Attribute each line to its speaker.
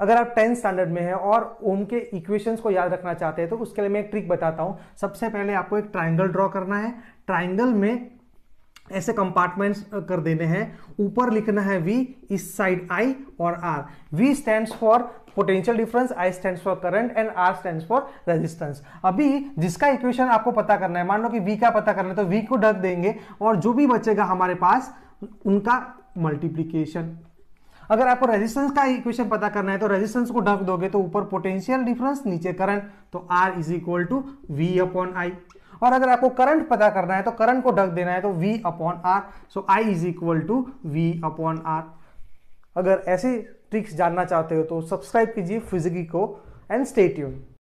Speaker 1: अगर आप tenth standard में हैं और ओम के इक्वेशंस को याद रखना चाहते हैं तो उसके लिए मैं एक ट्रिक बताता हूँ सबसे पहले आपको एक ट्राइंगल ड्रॉ करना है ट्राइंगल में ऐसे कंपार्टमेंट्स कर देने हैं ऊपर लिखना है वी इस साइड आई और R V stand for potential difference I stand for current and R stand for resistance अभी जिसका इक्वेशन आपको पता करना है मान लो कि वी का पता करना है तो वी को ढक देंगे और जो भी बचेगा हमारे पास उनका मल्टीप्लीकेशन अगर आपको रेजिस्टेंस का इक्वेशन पता करना है तो रेजिस्टेंस को ढक दोगे तो ऊपर पोटेंशियल डिफरेंस नीचे करंट तो R is equal to V upon I और अगर आपको करंट पता करना है तो करंट को ढक देना है तो V upon R so I is equal to V upon R अगर ऐसे ट्रिक्स जानना चाहते हो तो सब्सक्राइब कीजिए फिजिकी को एंड स्टेट्यून